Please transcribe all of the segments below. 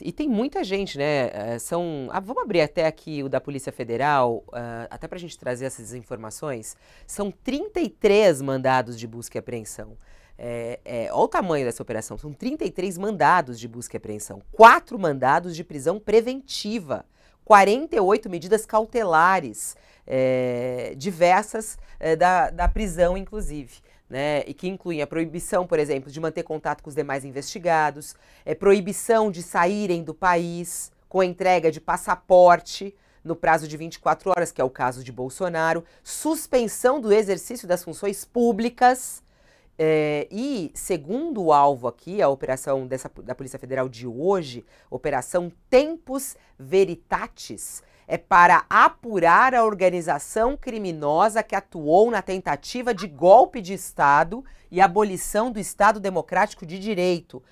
e, tem muita gente, né? Eh, são. Ah, vamos abrir até aqui o da Polícia Federal, uh, até para a gente trazer essas informações. São 33 mandados de busca e apreensão. É, é, olha o tamanho dessa operação. São 33 mandados de busca e apreensão, quatro mandados de prisão preventiva, 48 medidas cautelares, é, diversas eh, da, da prisão, inclusive né, e que incluem a proibição, por exemplo, de manter contato com os demais investigados, é, proibição de saírem do país com a entrega de passaporte no prazo de 24 horas, que é o caso de Bolsonaro, suspensão do exercício das funções públicas. É, e, segundo o alvo aqui, a operação dessa, da Polícia Federal de hoje, Operação Tempus Veritatis, é para apurar a organização criminosa que atuou na tentativa de golpe de Estado e abolição do Estado Democrático de Direito,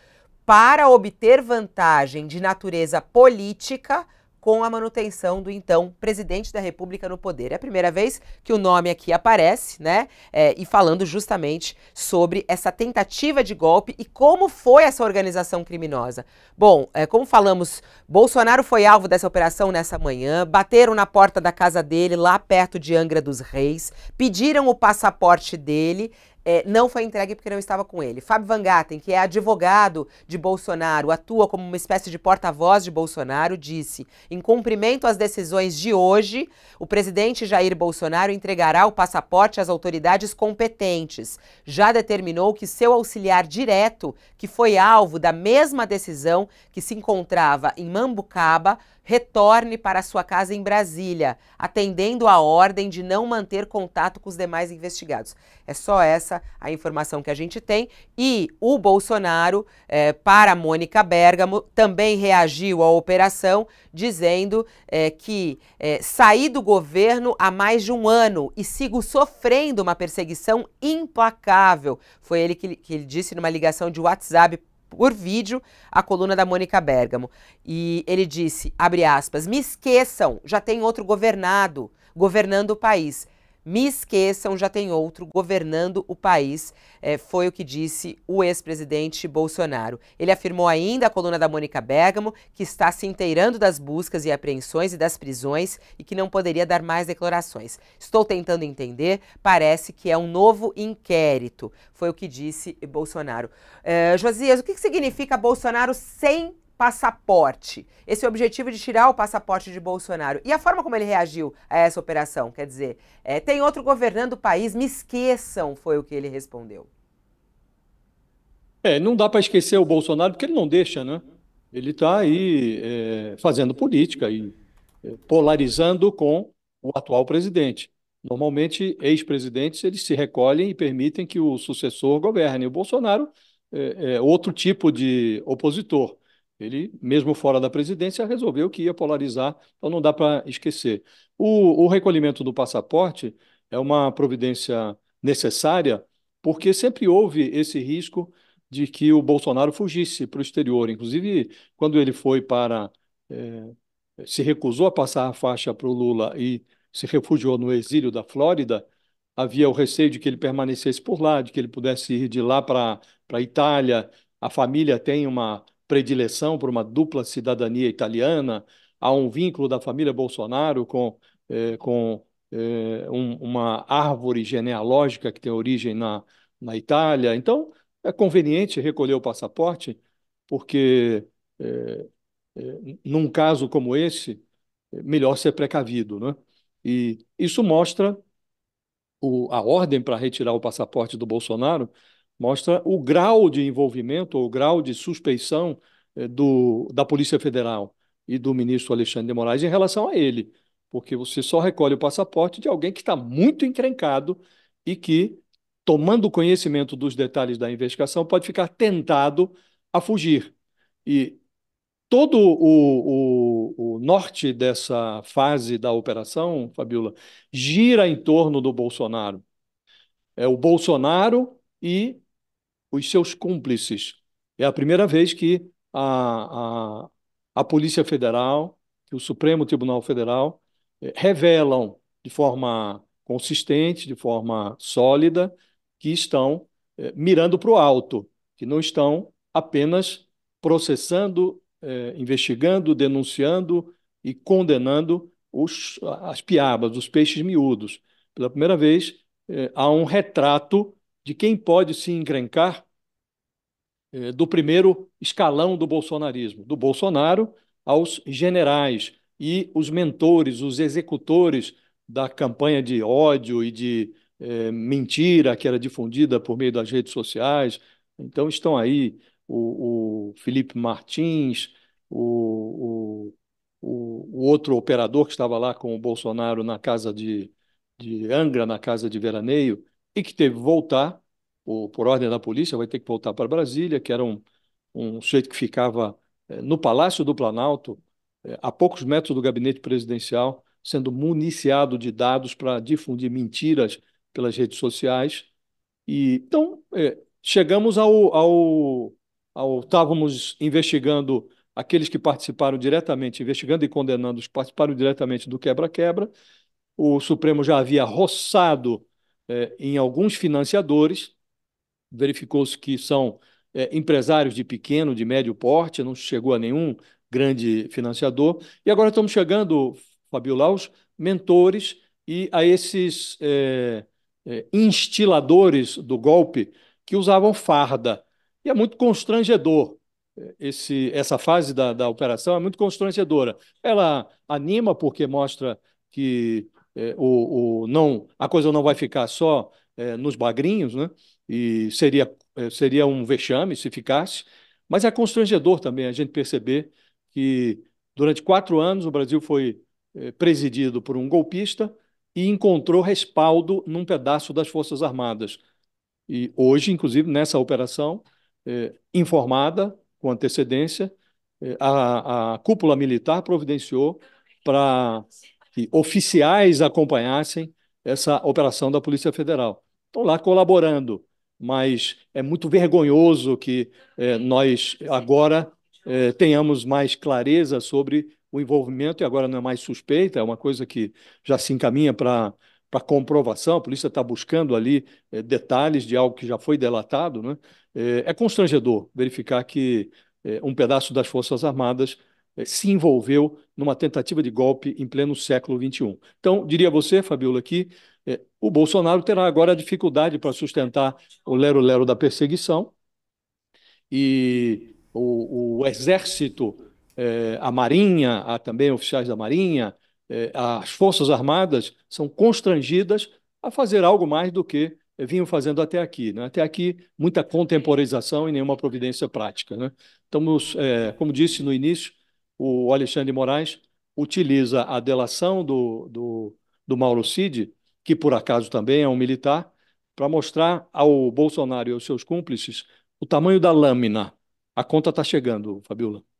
para obter vantagem de natureza política com a manutenção do então presidente da República no poder. É a primeira vez que o nome aqui aparece, né? É, e falando justamente sobre essa tentativa de golpe e como foi essa organização criminosa. Bom, é, como falamos, Bolsonaro foi alvo dessa operação nessa manhã, bateram na porta da casa dele, lá perto de Angra dos Reis, pediram o passaporte dele é, não foi entregue porque não estava com ele. Fábio Van que é advogado de Bolsonaro, atua como uma espécie de porta-voz de Bolsonaro, disse: em cumprimento às decisões de hoje, o presidente Jair Bolsonaro entregará o passaporte às autoridades competentes. Já determinou que seu auxiliar direto, que foi alvo da mesma decisão que se encontrava em Mambucaba, retorne para sua casa em Brasília, atendendo a ordem de não manter contato com os demais investigados. É só essa a informação que a gente tem. E o Bolsonaro, é, para Mônica Bergamo, também reagiu à operação, dizendo é, que é, eh, saí do governo há mais de um ano e sigo sofrendo uma perseguição implacável. Foi ele que, que ele disse numa ligação de WhatsApp por vídeo a coluna da Mônica Bergamo. E ele disse, abre aspas, me esqueçam, já tem outro governado, governando o país. Me esqueçam, já tem outro governando o país, é, foi o que disse o ex-presidente Bolsonaro. Ele afirmou ainda a coluna da Mônica Bergamo que está se inteirando das buscas e apreensões e das prisões e que não poderia dar mais declarações. Estou tentando entender, parece que é um novo inquérito, foi o que disse Bolsonaro. É, Josias, o que significa Bolsonaro sem passaporte. Esse é objetivo de tirar o passaporte de Bolsonaro. E a forma como ele reagiu a essa operação, quer dizer, é, tem outro governando o país, me esqueçam, foi o que ele respondeu. É, não dá para esquecer o Bolsonaro porque ele não deixa, né? Ele está aí é, fazendo política e é, polarizando com o atual presidente. Normalmente, ex-presidentes eles se recolhem e permitem que o sucessor governe. O Bolsonaro é, é outro tipo de opositor. Ele, mesmo fora da presidência, resolveu que ia polarizar, então não dá para esquecer. O, o recolhimento do passaporte é uma providência necessária, porque sempre houve esse risco de que o Bolsonaro fugisse para o exterior. Inclusive, quando ele foi para. Eh, se recusou a passar a faixa para o Lula e se refugiou no exílio da Flórida, havia o receio de que ele permanecesse por lá, de que ele pudesse ir de lá para a Itália. A família tem uma predileção por uma dupla cidadania italiana, há um vínculo da família Bolsonaro com, eh, com eh, um, uma árvore genealógica que tem origem na, na Itália. Então, é conveniente recolher o passaporte, porque, eh, num caso como esse, melhor ser precavido. Né? E isso mostra o, a ordem para retirar o passaporte do Bolsonaro mostra o grau de envolvimento, o grau de suspeição eh, do, da Polícia Federal e do ministro Alexandre de Moraes em relação a ele, porque você só recolhe o passaporte de alguém que está muito encrencado e que, tomando conhecimento dos detalhes da investigação, pode ficar tentado a fugir. E todo o, o, o norte dessa fase da operação, Fabiola, gira em torno do Bolsonaro. É o Bolsonaro e os seus cúmplices. É a primeira vez que a, a, a Polícia Federal, que o Supremo Tribunal Federal, eh, revelam de forma consistente, de forma sólida, que estão eh, mirando para o alto, que não estão apenas processando, eh, investigando, denunciando e condenando os, as piabas, os peixes miúdos. Pela primeira vez, eh, há um retrato de quem pode se encrencar eh, do primeiro escalão do bolsonarismo, do Bolsonaro aos generais e os mentores, os executores da campanha de ódio e de eh, mentira que era difundida por meio das redes sociais. Então estão aí o, o Felipe Martins, o, o, o, outro operador que estava lá com o Bolsonaro na casa de, de Angra, na casa de veraneio, e que teve que voltar, ou por ordem da polícia, vai ter que voltar para Brasília, que era um, um sujeito que ficava eh, no Palácio do Planalto, eh, a poucos metros do gabinete presidencial, sendo municiado de dados para difundir mentiras pelas redes sociais. E, então, é, chegamos ao, ao, ao. Estávamos investigando aqueles que participaram diretamente, investigando e condenando os que participaram diretamente do quebra-quebra. O Supremo já havia roçado é, em alguns financiadores, verificou-se que são é, empresários de pequeno, de médio porte, não chegou a nenhum grande financiador. E agora estamos chegando, Fabio Laus, mentores e a esses é, é instiladores do golpe que usavam farda. E é muito constrangedor. É, esse, essa fase da, da operação é muito constrangedora. Ela anima porque mostra que é, o, o, não, a coisa não vai ficar só é, nos bagrinhos, né? e seria, é, seria um vexame se ficasse, mas é constrangedor também a gente perceber que durante quatro anos o Brasil foi é, presidido por um golpista e encontrou respaldo num pedaço das Forças Armadas. E hoje, inclusive, nessa operação, é, informada com antecedência, a, a cúpula militar providenciou para que oficiais acompanhassem essa operação da Polícia Federal. Estão lá colaborando, mas é muito vergonhoso que eh, nós agora eh, tenhamos mais clareza sobre o envolvimento, e agora não é mais suspeita, é uma coisa que já se encaminha para para comprovação, a polícia está buscando ali eh, detalhes de algo que já foi delatado, né? é constrangedor verificar que um pedaço das Forças Armadas eh, se envolveu numa tentativa de golpe em pleno século XXI. Então, diria você, Fabiola, que eh, o Bolsonaro terá agora a dificuldade para sustentar o lero-lero da perseguição e o, o exército, eh, a marinha, há também oficiais da marinha, as forças armadas são constrangidas a fazer algo mais do que vinham fazendo até aqui. Né? Até aqui, muita contemporização e nenhuma providência prática. Né? Estamos, como disse no início, o Alexandre Moraes utiliza a delação do, do, do Mauro Cid, que por acaso também é um militar, para mostrar ao Bolsonaro e aos seus cúmplices o tamanho da lâmina. A conta está chegando, Fabiola.